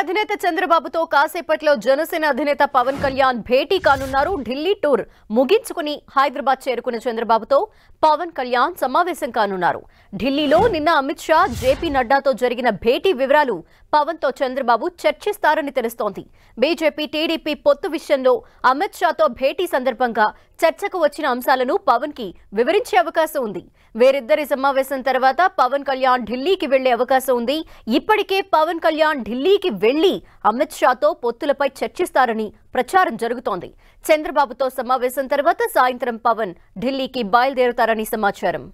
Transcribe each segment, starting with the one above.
అధినేత చంద్రబాబుతో కాసేపట్లో జనసేన అధినేత పవన్ కళ్యాణ్ భేటీ కానున్నారు ఢిల్లీ టూర్ ముగించుకుని హైదరాబాద్ చేరుకున్న చంద్రబాబుతో పవన్ కళ్యాణ్ సమావేశం కానున్నారు ఢిల్లీలో నిన్న అమిత్ షా జేపీ నడ్డాతో జరిగిన భేటీ వివరాలు పవన్ తో చంద్రబాబు చర్చిస్తారని తెలుస్తోంది బీజేపీ టీడీపీ పొత్తు విషయంలో అమిత్ షాతో భేటీ సందర్భంగా చర్చకు వచ్చిన అంశాలను పవన్ కి వివరించే అవకాశం ఉంది వేరిద్దరి సమావేశం తర్వాత పవన్ కళ్యాణ్ ఢిల్లీకి వెళ్లే అవకాశం ఉంది ఇప్పటికే పవన్ కళ్యాణ్ ఢిల్లీకి వెళ్లి అమిత్ షాతో పొత్తులపై చర్చిస్తారని ప్రచారం జరుగుతోంది చంద్రబాబుతో సమావేశం తర్వాత సాయంత్రం పవన్ ఢిల్లీకి బయలుదేరుతారని సమాచారం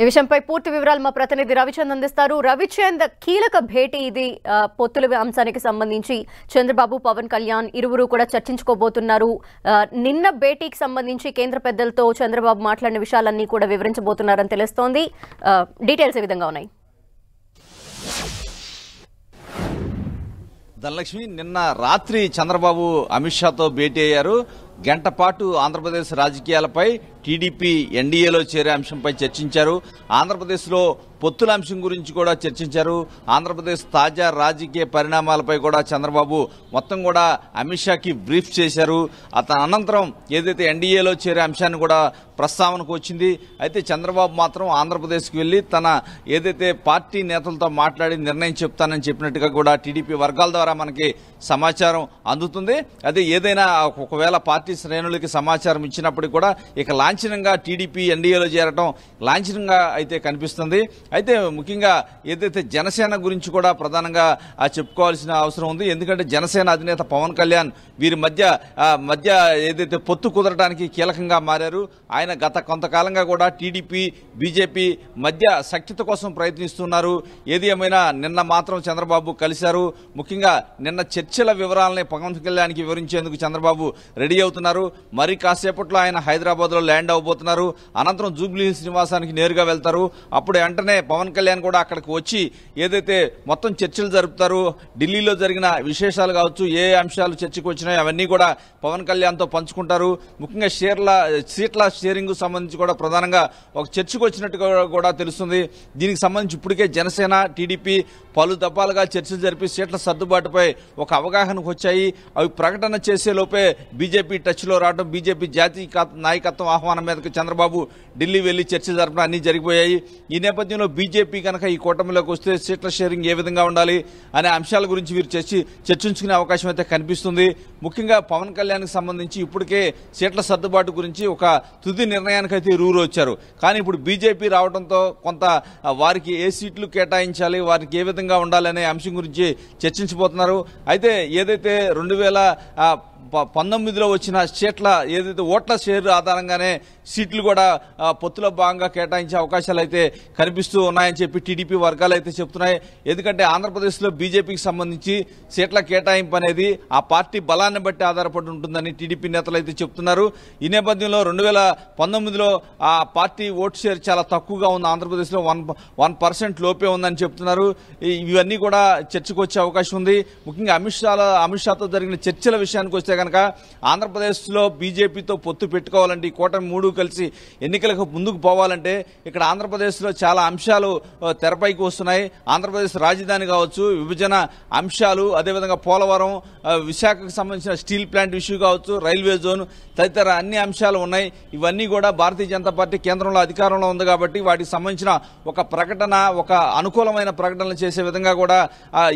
ఈ విషయంపై పూర్తి వివరాలు మా ప్రతినిధి రవిచంద్ అందిస్తారు రవిచంద్ కీలక భేటీ ఇది పొత్తుల అంశానికి సంబంధించి చంద్రబాబు పవన్ కళ్యాణ్ ఇరువురు కూడా చర్చించుకోబోతున్నారు నిన్న భేటీకి సంబంధించి కేంద్ర పెద్దలతో చంద్రబాబు మాట్లాడిన విషయాలన్నీ కూడా వివరించబోతున్నారని తెలుస్తోంది డీటెయిల్స్ ఏ విధంగా ఉన్నాయి ధనలక్ష్మి నిన్న రాత్రి చంద్రబాబు అమిత్ షాతో భేటీ అయ్యారు గంట పాటు ఆంధ్రప్రదేశ్ రాజకీయాలపై టీడీపీ ఎన్డీఏలో చేరే అంశంపై చర్చించారు ఆంధ్రప్రదేశ్లో పొత్తుల అంశం గురించి కూడా చర్చించారు ఆంధ్రప్రదేశ్ తాజా రాజకీయ పరిణామాలపై కూడా చంద్రబాబు మొత్తం కూడా అమిత్ షాకి బ్రీఫ్ చేశారు అతని అనంతరం ఏదైతే ఎన్డీఏలో చేరే అంశాన్ని కూడా ప్రస్తావనకు వచ్చింది అయితే చంద్రబాబు మాత్రం ఆంధ్రప్రదేశ్కి వెళ్ళి తన ఏదైతే పార్టీ నేతలతో మాట్లాడి నిర్ణయం చెప్తానని చెప్పినట్టుగా కూడా టీడీపీ వర్గాల ద్వారా మనకి సమాచారం అందుతుంది అదే ఏదైనా ఒకవేళ పార్టీ శ్రేణులకి సమాచారం ఇచ్చినప్పటికీ కూడా ఇక లాంఛనంగా టీడీపీ ఎన్డీఏలో చేరటం లాంఛనంగా అయితే కనిపిస్తుంది అయితే ముఖ్యంగా ఏదైతే జనసేన గురించి కూడా ప్రధానంగా చెప్పుకోవాల్సిన అవసరం ఉంది ఎందుకంటే జనసేన అధినేత పవన్ కళ్యాణ్ వీరి మధ్య మధ్య ఏదైతే పొత్తు కుదరడానికి కీలకంగా మారారు ఆయన గత కొంతకాలంగా కూడా టీడీపీ బీజేపీ మధ్య సఖ్యత కోసం ప్రయత్నిస్తున్నారు ఏది ఏమైనా నిన్న మాత్రం చంద్రబాబు కలిశారు ముఖ్యంగా నిన్న చర్చల వివరాలని పవన్ కళ్యాణ్కి వివరించేందుకు చంద్రబాబు రెడీ అవుతున్నారు మరి కాసేపట్లో ఆయన హైదరాబాద్లో ల్యాండ్ అవ్వబోతున్నారు అనంతరం జూబ్లీ శ్రీనివాసానికి నేరుగా వెళ్తారు అప్పుడు వెంటనే పవన్ కళ్యాణ్ కూడా అక్కడికి వచ్చి ఏదైతే మొత్తం చర్చలు జరుపుతారు ఢిల్లీలో జరిగిన విశేషాలు కావచ్చు ఏ అంశాలు చర్చకు వచ్చినాయో అవన్నీ కూడా పవన్ కళ్యాణ్తో పంచుకుంటారు ముఖ్యంగా షేర్ల సీట్ల షేరింగ్ సంబంధించి కూడా ప్రధానంగా ఒక చర్చకు వచ్చినట్టుగా కూడా తెలుస్తుంది దీనికి సంబంధించి ఇప్పటికే జనసేన టీడీపీ పలు దఫాలుగా చర్చలు జరిపి సీట్ల సర్దుబాటుపై ఒక అవగాహనకు వచ్చాయి అవి ప్రకటన చేసేలోపే బీజేపీ టచ్లో రావడం బీజేపీ జాతీయ నాయకత్వం ఆహ్వానం మీదకి చంద్రబాబు ఢిల్లీ వెళ్లి చర్చ జరపడం అన్ని జరిగిపోయాయి ఈ నేపథ్యంలో నేపథ్యంలో బీజేపీ కనుక ఈ కూటమిలోకి వస్తే సీట్ల షేరింగ్ ఏ విధంగా ఉండాలి అనే అంశాల గురించి వీరు చర్చి చర్చించుకునే అవకాశం అయితే కనిపిస్తుంది ముఖ్యంగా పవన్ కళ్యాణ్కి సంబంధించి ఇప్పటికే సీట్ల సర్దుబాటు గురించి ఒక తుది నిర్ణయానికైతే రూరు వచ్చారు కానీ ఇప్పుడు బీజేపీ రావడంతో కొంత వారికి ఏ సీట్లు కేటాయించాలి వారికి ఏ విధంగా ఉండాలనే అంశం గురించి చర్చించబోతున్నారు అయితే ఏదైతే రెండు వేల పంతొమ్మిదిలో వచ్చిన సీట్ల ఏదైతే ఓట్ల షేర్ ఆధారంగానే సీట్లు కూడా పొత్తుల భాగంగా కేటాయించే అవకాశాలు అయితే కనిపిస్తూ ఉన్నాయని చెప్పి టీడీపీ వర్గాలు అయితే చెప్తున్నాయి ఎందుకంటే ఆంధ్రప్రదేశ్లో బీజేపీకి సంబంధించి సీట్ల కేటాయింపు అనేది ఆ పార్టీ బలాన్ని బట్టి ఆధారపడి ఉంటుందని టీడీపీ నేతలు అయితే చెప్తున్నారు ఈ నేపథ్యంలో రెండు వేల పంతొమ్మిదిలో ఆ పార్టీ ఓట్ షేర్ చాలా తక్కువగా ఉంది ఆంధ్రప్రదేశ్లో వన్ వన్ పర్సెంట్ లోపే ఉందని చెప్తున్నారు ఇవన్నీ కూడా చర్చకు వచ్చే అవకాశం ఉంది ముఖ్యంగా అమిత్ షాలో అమిత్ షాతో జరిగిన చర్చల విషయానికి వస్తే కనుక ఆంధ్రప్రదేశ్లో బీజేపీతో పొత్తు పెట్టుకోవాలంటే ఈ కూటమి మూడు కలిసి ఎన్నికలకు ముందుకు పోవాలంటే ఇక్కడ ఆంధ్రప్రదేశ్లో చాలా అంశాలు తెరపైకి వస్తున్నాయి ఆంధ్రప్రదేశ్ రాజధాని కావచ్చు విభజన అంశాలు అదేవిధంగా పోలవరం విశాఖకు సంబంధించిన స్టీల్ ప్లాంట్ ఇష్యూ కావచ్చు రైల్వే జోన్ తదితర అన్ని అంశాలు ఉన్నాయి ఇవన్నీ కూడా భారతీయ జనతా పార్టీ కేంద్రంలో అధికారంలో ఉంది కాబట్టి వాటికి సంబంధించిన ఒక ప్రకటన ఒక అనుకూలమైన ప్రకటనలు చేసే విధంగా కూడా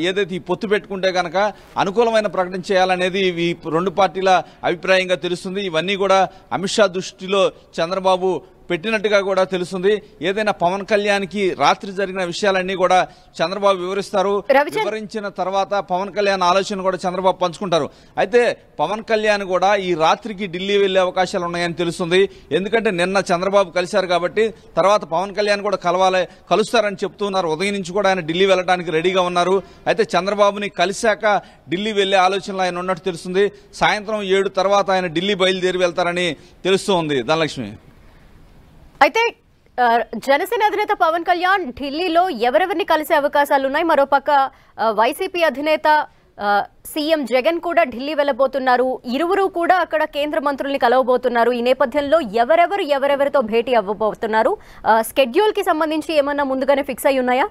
ఏదైతే ఈ పొత్తు పెట్టుకుంటే కనుక అనుకూలమైన ప్రకటన చేయాలనేది ఈ రెండు పార్టీల అభిప్రాయంగా తెలుస్తుంది ఇవన్నీ కూడా అమిత్ షా దృష్టిలో చంద్రబాబు పెట్టినట్టుగా కూడా తెలుస్తుంది ఏదైనా పవన్ కళ్యాణ్కి రాత్రి జరిగిన విషయాలన్నీ కూడా చంద్రబాబు వివరిస్తారు వివరించిన తర్వాత పవన్ కళ్యాణ్ ఆలోచన కూడా చంద్రబాబు పంచుకుంటారు అయితే పవన్ కళ్యాణ్ కూడా ఈ రాత్రికి ఢిల్లీ వెళ్లే అవకాశాలు ఉన్నాయని తెలుస్తుంది ఎందుకంటే నిన్న చంద్రబాబు కలిశారు కాబట్టి తర్వాత పవన్ కళ్యాణ్ కూడా కలవాలి కలుస్తారని చెప్తున్నారు ఉదయం నుంచి కూడా ఆయన ఢిల్లీ వెళ్ళడానికి రెడీగా ఉన్నారు అయితే చంద్రబాబుని కలిశాక ఢిల్లీ వెళ్లే ఆలోచనలు ఆయన ఉన్నట్టు తెలుస్తుంది సాయంత్రం ఏడు తర్వాత ఆయన ఢిల్లీ బయలుదేరి వెళ్తారని తెలుస్తుంది ధనలక్ష్మి అయితే జనసేన అధినేత పవన్ కళ్యాణ్ ఢిల్లీలో ఎవరెవరిని కలిసే అవకాశాలు ఉన్నాయి మరోపక్క వైసీపీ అధినేత సీఎం జగన్ కూడా ఢిల్లీ వెళ్ళబోతున్నారు ఇరువురు కూడా అక్కడ కేంద్ర మంత్రుల్ని కలవబోతున్నారు ఈ నేపథ్యంలో ఎవరెవరు ఎవరెవరితో భేటీ అవ్వబోతున్నారు స్కెడ్యూల్ కి సంబంధించి ఏమన్నా ముందుగానే ఫిక్స్ అయి ఉన్నాయా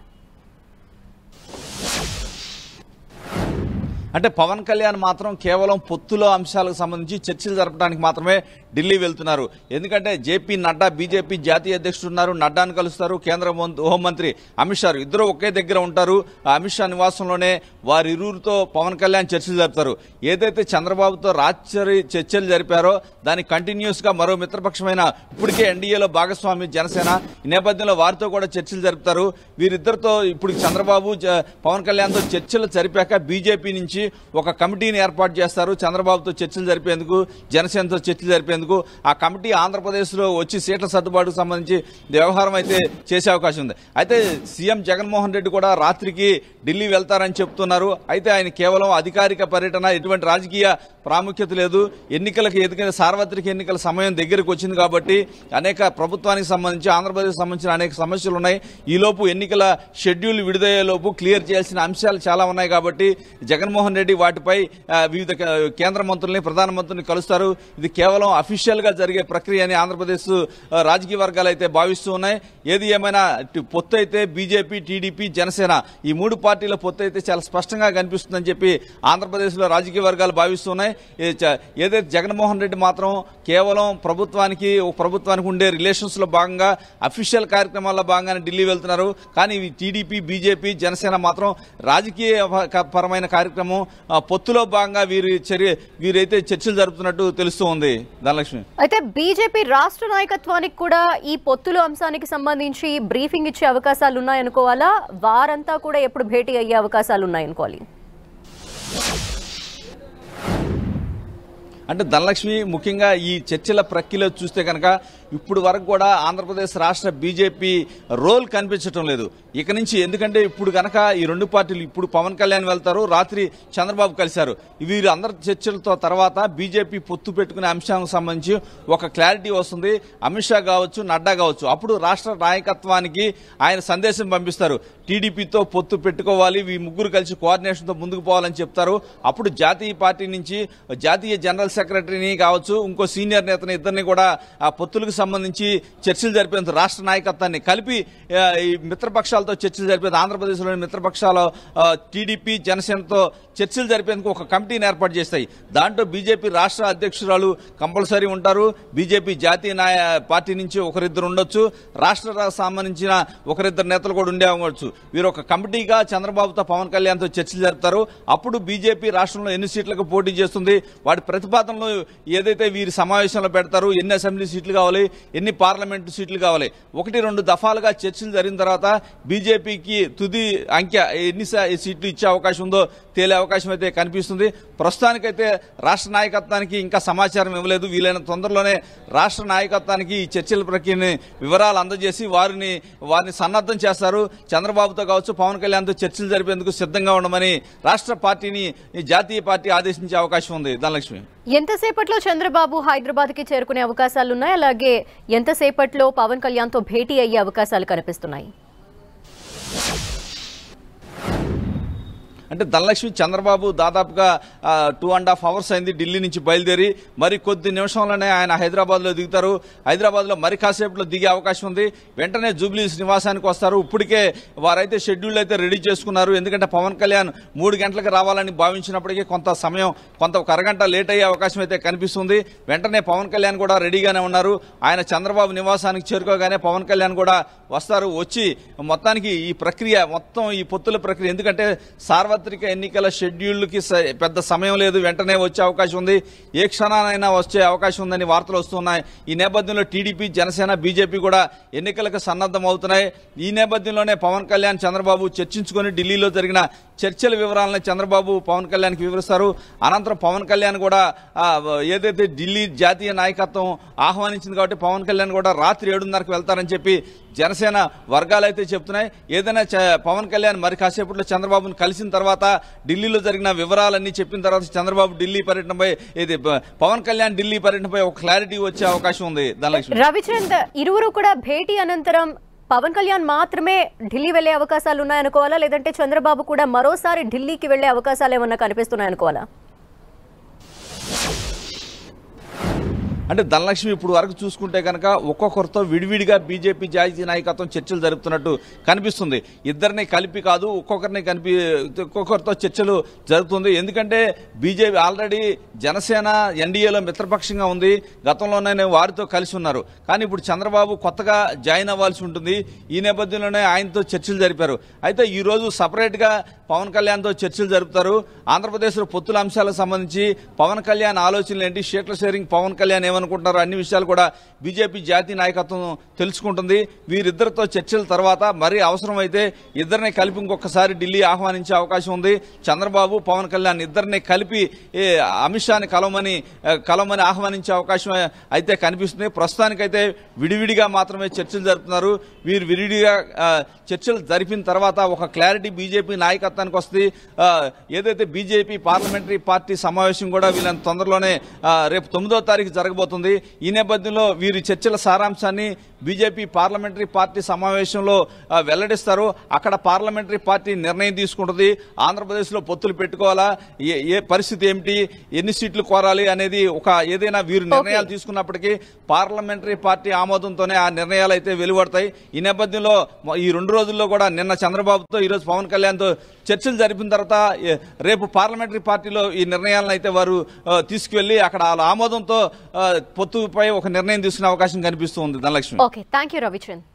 అంటే పవన్ కళ్యాణ్ మాత్రం కేవలం పొత్తులో అంశాలకు సంబంధించి చర్చలు జరపడానికి మాత్రమే ఢిల్లీ వెళ్తున్నారు ఎందుకంటే జేపీ నడ్డా బీజేపీ జాతీయ అధ్యక్షుడు ఉన్నారు నడ్డాను కలుస్తారు కేంద్ర హోంమంత్రి అమిత్ షా ఇద్దరు ఒకే దగ్గర ఉంటారు అమిత్ షా నివాసంలోనే వారిరువురితో పవన్ కళ్యాణ్ చర్చలు జరుపుతారు ఏదైతే చంద్రబాబుతో రాత్రి చర్చలు జరిపారో దాని కంటిన్యూస్గా మరో మిత్రపక్షమైన ఇప్పటికే ఎన్డీఏలో భాగస్వామి జనసేన ఈ నేపథ్యంలో వారితో కూడా చర్చలు జరుపుతారు వీరిద్దరితో ఇప్పుడు చంద్రబాబు పవన్ కళ్యాణ్తో చర్చలు జరిపాక బీజేపీ నుంచి ఒక కమిటీని ఏర్పాటు చేస్తారు చంద్రబాబుతో చర్చలు జరిపేందుకు జనసేనతో చర్చలు జరిపేందుకు చేసేందుకు ఆ కమిటీ ఆంధ్రప్రదేశ్లో వచ్చి సీట్ల సర్దుబాటుకు సంబంధించి వ్యవహారం అయితే చేసే అవకాశం ఉంది అయితే సీఎం జగన్మోహన్ రెడ్డి కూడా రాత్రికి ఢిల్లీ వెళ్తారని చెప్తున్నారు అయితే ఆయన కేవలం అధికారిక పర్యటన ఎటువంటి రాజకీయ ప్రాముఖ్యత లేదు ఎన్నికలకు ఎదుగుతున్న సార్వత్రిక ఎన్నికల సమయం దగ్గరకు వచ్చింది కాబట్టి అనేక ప్రభుత్వానికి సంబంధించి ఆంధ్రప్రదేశ్ సంబంధించిన అనేక సమస్యలు ఉన్నాయి ఈలోపు ఎన్నికల షెడ్యూల్ లోపు క్లియర్ చేయాల్సిన అంశాలు చాలా ఉన్నాయి కాబట్టి జగన్మోహన్ రెడ్డి వాటిపై వివిధ కేంద్ర మంత్రుల్ని ప్రధానమంత్రిని కలుస్తారు ఇది కేవలం గా జరిగే ప్రక్రియ అని ఆంధ్రప్రదేశ్ రాజకీయ వర్గాలు అయితే భావిస్తూ ఉన్నాయి ఏది ఏమైనా పొత్తు అయితే బీజేపీ టీడీపీ జనసేన ఈ మూడు పార్టీల పొత్తు అయితే చాలా స్పష్టంగా కనిపిస్తుందని చెప్పి ఆంధ్రప్రదేశ్లో రాజకీయ వర్గాలు భావిస్తున్నాయి ఏదైతే జగన్మోహన్ రెడ్డి మాత్రం కేవలం ప్రభుత్వానికి ప్రభుత్వానికి ఉండే రిలేషన్స్లో భాగంగా అఫీషియల్ కార్యక్రమాల్లో భాగంగానే ఢిల్లీ వెళ్తున్నారు కానీ టీడీపీ బీజేపీ జనసేన మాత్రం రాజకీయ పరమైన కార్యక్రమం పొత్తులో భాగంగా వీరి చర్య వీరైతే చర్చలు జరుపుతున్నట్టు తెలుస్తోంది ఉంది దానిలో అయితే బీజేపీ రాష్ట్ర నాయకత్వానికి కూడా ఈ పొత్తులు అంశానికి సంబంధించి బ్రీఫింగ్ ఇచ్చే అవకాశాలు ఉన్నాయనుకోవాలా వారంతా కూడా ఎప్పుడు భేటీ అయ్యే అవకాశాలు ఉన్నాయనుకోవాలి అంటే ధనలక్ష్మి ముఖ్యంగా ఈ చర్చల ప్రక్రియలో చూస్తే కనుక ఇప్పుడు వరకు కూడా ఆంధ్రప్రదేశ్ రాష్ట్ర బీజేపీ రోల్ కనిపించడం లేదు ఇక నుంచి ఎందుకంటే ఇప్పుడు కనుక ఈ రెండు పార్టీలు ఇప్పుడు పవన్ కళ్యాణ్ వెళ్తారు రాత్రి చంద్రబాబు కలిశారు వీరు అందరి చర్చలతో తర్వాత బీజేపీ పొత్తు పెట్టుకునే అంశానికి సంబంధించి ఒక క్లారిటీ వస్తుంది అమిత్ షా కావచ్చు నడ్డా కావచ్చు అప్పుడు రాష్ట్ర నాయకత్వానికి ఆయన సందేశం పంపిస్తారు టీడీపీతో పొత్తు పెట్టుకోవాలి ఈ ముగ్గురు కలిసి కోఆర్డినేషన్తో ముందుకు పోవాలని చెప్తారు అప్పుడు జాతీయ పార్టీ నుంచి జాతీయ జనరల్ సెక్రటరీని కావచ్చు ఇంకో సీనియర్ నేతని ఇద్దరిని కూడా ఆ పొత్తులకు సంబంధించి చర్చలు జరిపేందుకు రాష్ట్ర నాయకత్వాన్ని కలిపి ఈ మిత్రపక్షాలతో చర్చలు జరిపేది ఆంధ్రప్రదేశ్లోని మిత్రపక్షాలు టీడీపీ జనసేనతో చర్చలు జరిపేందుకు ఒక కమిటీని ఏర్పాటు చేస్తాయి దాంట్లో బీజేపీ రాష్ట్ర అధ్యక్షురాలు కంపల్సరీ ఉంటారు బీజేపీ జాతీయ నాయ పార్టీ నుంచి ఒకరిద్దరు ఉండొచ్చు రాష్ట్ర సంబంధించిన ఒకరిద్దరు నేతలు కూడా ఉండే ఉండొచ్చు వీరు ఒక కమిటీగా చంద్రబాబుతో పవన్ కళ్యాణ్తో చర్చలు జరుపుతారు అప్పుడు బీజేపీ రాష్ట్రంలో ఎన్ని సీట్లకు పోటీ చేస్తుంది వాటి ప్రతిపాదనలు ఏదైతే వీరి సమావేశంలో పెడతారు ఎన్ని అసెంబ్లీ సీట్లు కావాలి ఎన్ని పార్లమెంటు సీట్లు కావాలి ఒకటి రెండు దఫాలుగా చర్చలు జరిగిన తర్వాత బీజేపీకి తుది అంకె ఎన్ని సీట్లు ఇచ్చే అవకాశం ఉందో తేలే అవకాశం అయితే కనిపిస్తుంది ప్రస్తుతానికైతే రాష్ట్ర నాయకత్వానికి ఇంకా సమాచారం ఇవ్వలేదు వీలైన తొందరలోనే రాష్ట్ర నాయకత్వానికి ఈ చర్చల ప్రక్రియని వివరాలు అందజేసి వారిని వారిని సన్నద్ధం చేస్తారు చంద్రబాబుతో కావచ్చు పవన్ కళ్యాణ్తో చర్చలు జరిపేందుకు సిద్ధంగా ఉండమని రాష్ట్ర పార్టీని జాతీయ పార్టీ ఆదేశించే అవకాశం ఉంది ధనలక్ష్మి ఎంతసేపట్లో చంద్రబాబు హైదరాబాద్ కి చేరుకునే అవకాశాలున్నాయి అలాగే ఎంతసేపట్లో పవన్ కళ్యాణ్తో భేటీ అయ్యే అవకాశాలు కనిపిస్తున్నాయి అంటే ధనలక్ష్మి చంద్రబాబు దాదాపుగా టూ అండ్ హాఫ్ అవర్స్ అయింది ఢిల్లీ నుంచి బయలుదేరి మరి కొద్ది నిమిషంలోనే ఆయన హైదరాబాద్లో దిగుతారు హైదరాబాద్లో మరి కాసేపులో దిగే అవకాశం ఉంది వెంటనే జూబ్లీస్ నివాసానికి వస్తారు ఇప్పటికే వారైతే షెడ్యూల్ అయితే రెడీ చేసుకున్నారు ఎందుకంటే పవన్ కళ్యాణ్ మూడు గంటలకు రావాలని భావించినప్పటికీ కొంత సమయం కొంత ఒక అరగంట లేట్ అయ్యే అవకాశం అయితే కనిపిస్తుంది వెంటనే పవన్ కళ్యాణ్ కూడా రెడీగానే ఉన్నారు ఆయన చంద్రబాబు నివాసానికి చేరుకోగానే పవన్ కళ్యాణ్ కూడా వస్తారు వచ్చి మొత్తానికి ఈ ప్రక్రియ మొత్తం ఈ పొత్తుల ప్రక్రియ ఎందుకంటే సార్వ సార్వత్రిక ఎన్నికల షెడ్యూల్కి పెద్ద సమయం లేదు వెంటనే వచ్చే అవకాశం ఉంది ఏ క్షణానైనా వచ్చే అవకాశం ఉందని వార్తలు వస్తున్నాయి ఈ నేపథ్యంలో టీడీపీ జనసేన బీజేపీ కూడా ఎన్నికలకు సన్నద్ధం అవుతున్నాయి ఈ నేపథ్యంలోనే పవన్ కళ్యాణ్ చంద్రబాబు చర్చించుకొని ఢిల్లీలో జరిగిన చర్చల వివరాలను చంద్రబాబు పవన్ కళ్యాణ్కి వివరిస్తారు అనంతరం పవన్ కళ్యాణ్ కూడా ఏదైతే ఢిల్లీ జాతీయ నాయకత్వం ఆహ్వానించింది కాబట్టి పవన్ కళ్యాణ్ కూడా రాత్రి ఏడున్నరకు వెళ్తారని చెప్పి జనసేన వర్గాలు అయితే చెప్తున్నాయి ఏదైనా పవన్ కళ్యాణ్ మరి కాసేపట్లో చంద్రబాబును కలిసిన తర్వాత ఢిల్లీలో జరిగిన వివరాలన్నీ చెప్పిన తర్వాత చంద్రబాబు ఢిల్లీ పర్యటనపై ఇది పవన్ కళ్యాణ్ ఢిల్లీ పర్యటనపై ఒక క్లారిటీ వచ్చే అవకాశం ఉంది దాని రవిచంద్ర ఇరువురు కూడా భేటీ అనంతరం పవన్ కళ్యాణ్ మాత్రమే ఢిల్లీ వెళ్లే అవకాశాలు ఉన్నాయనుకోవాలా లేదంటే చంద్రబాబు కూడా మరోసారి ఢిల్లీకి వెళ్లే అవకాశాలు ఏమన్నా కనిపిస్తున్నాయనుకోవాలా అంటే ధనలక్ష్మి ఇప్పుడు వరకు చూసుకుంటే కనుక ఒక్కొక్కరితో విడివిడిగా బీజేపీ జాతీయ నాయకత్వం చర్చలు జరుపుతున్నట్టు కనిపిస్తుంది ఇద్దరిని కలిపి కాదు ఒక్కొక్కరిని కనిపి ఒక్కొక్కరితో చర్చలు జరుగుతుంది ఎందుకంటే బీజేపీ ఆల్రెడీ జనసేన ఎన్డీఏలో మిత్రపక్షంగా ఉంది గతంలోనే వారితో కలిసి ఉన్నారు కానీ ఇప్పుడు చంద్రబాబు కొత్తగా జాయిన్ అవ్వాల్సి ఉంటుంది ఈ నేపథ్యంలోనే ఆయనతో చర్చలు జరిపారు అయితే ఈరోజు సపరేట్గా పవన్ కళ్యాణ్తో చర్చలు జరుపుతారు ఆంధ్రప్రదేశ్లో పొత్తుల అంశాలకు సంబంధించి పవన్ కళ్యాణ్ ఆలోచనలు ఏంటి షీట్ల షేరింగ్ పవన్ కళ్యాణ్ ఏమో ఏమనుకుంటున్నారో అన్ని విషయాలు కూడా బీజేపీ జాతీయ నాయకత్వం తెలుసుకుంటుంది వీరిద్దరితో చర్చల తర్వాత మరీ అవసరమైతే ఇద్దరిని కలిపి ఇంకొకసారి ఢిల్లీ ఆహ్వానించే అవకాశం ఉంది చంద్రబాబు పవన్ కళ్యాణ్ ఇద్దరిని కలిపి అమిత్ షాని కలవమని కలవమని ఆహ్వానించే అవకాశం అయితే కనిపిస్తుంది ప్రస్తుతానికైతే విడివిడిగా మాత్రమే చర్చలు జరుపుతున్నారు వీరు విడివిడిగా చర్చలు జరిపిన తర్వాత ఒక క్లారిటీ బీజేపీ నాయకత్వానికి వస్తుంది ఏదైతే బీజేపీ పార్లమెంటరీ పార్టీ సమావేశం కూడా వీళ్ళని తొందరలోనే రేపు తొమ్మిదో తారీఖు జరగబోతుంది జరగబోతుంది ఈ నేపథ్యంలో వీరి చర్చల సారాంశాన్ని బీజేపీ పార్లమెంటరీ పార్టీ సమావేశంలో వెల్లడిస్తారు అక్కడ పార్లమెంటరీ పార్టీ నిర్ణయం తీసుకుంటుంది ఆంధ్రప్రదేశ్లో పొత్తులు పెట్టుకోవాలా ఏ పరిస్థితి ఏమిటి ఎన్ని సీట్లు కోరాలి అనేది ఒక ఏదైనా వీరు నిర్ణయాలు తీసుకున్నప్పటికీ పార్లమెంటరీ పార్టీ ఆమోదంతోనే ఆ నిర్ణయాలు అయితే వెలువడతాయి ఈ నేపథ్యంలో ఈ రెండు రోజుల్లో కూడా నిన్న చంద్రబాబుతో ఈరోజు పవన్ కళ్యాణ్తో చర్చలు జరిపిన తర్వాత రేపు పార్లమెంటరీ పార్టీలో ఈ నిర్ణయాలను అయితే వారు తీసుకువెళ్ళి అక్కడ ఆమోదంతో పొత్తుపై ఒక నిర్ణయం తీసుకునే అవకాశం కనిపిస్తుంది Dhanalakshmi okay thank you Ravichand